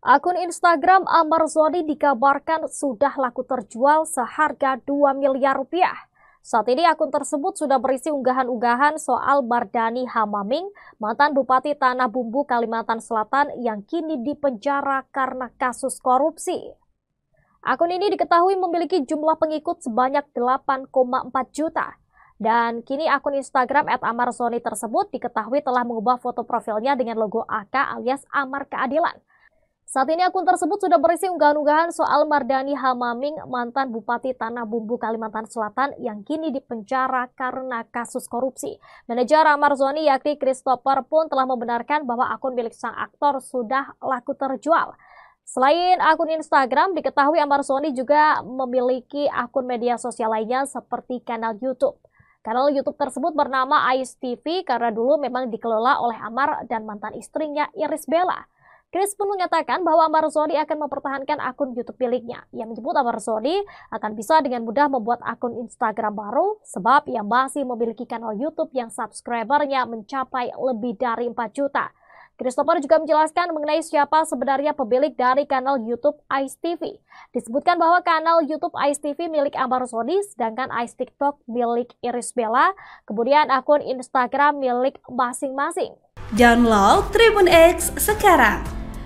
Akun Instagram Amar Zoni dikabarkan sudah laku terjual seharga 2 miliar rupiah. Saat ini akun tersebut sudah berisi unggahan-unggahan soal Mardani Hamaming, mantan Bupati Tanah Bumbu Kalimantan Selatan yang kini dipenjara karena kasus korupsi. Akun ini diketahui memiliki jumlah pengikut sebanyak 8,4 juta. Dan kini akun Instagram at Amarzoni tersebut diketahui telah mengubah foto profilnya dengan logo AK alias Amar Keadilan. Saat ini akun tersebut sudah berisi unggahan-unggahan soal Mardani Hamaming, mantan Bupati Tanah Bumbu Kalimantan Selatan yang kini dipenjara karena kasus korupsi. Manajer Amar Amarzoni yakni Christopher pun telah membenarkan bahwa akun milik sang aktor sudah laku terjual. Selain akun Instagram, diketahui Amar Soni juga memiliki akun media sosial lainnya seperti kanal YouTube. Kanal YouTube tersebut bernama Ais TV karena dulu memang dikelola oleh Amar dan mantan istrinya Iris Bella. Chris pun menyatakan bahwa Zoni akan mempertahankan akun YouTube miliknya. Ia menyebut Zoni akan bisa dengan mudah membuat akun Instagram baru sebab ia masih memiliki kanal YouTube yang subscribernya mencapai lebih dari 4 juta. Christopher juga menjelaskan mengenai siapa sebenarnya pemilik dari kanal YouTube Ice TV. Disebutkan bahwa kanal YouTube Ice TV milik Ambar Zoni, sedangkan Ice TikTok milik Iris Bella, kemudian akun Instagram milik masing-masing. Download Tribun X sekarang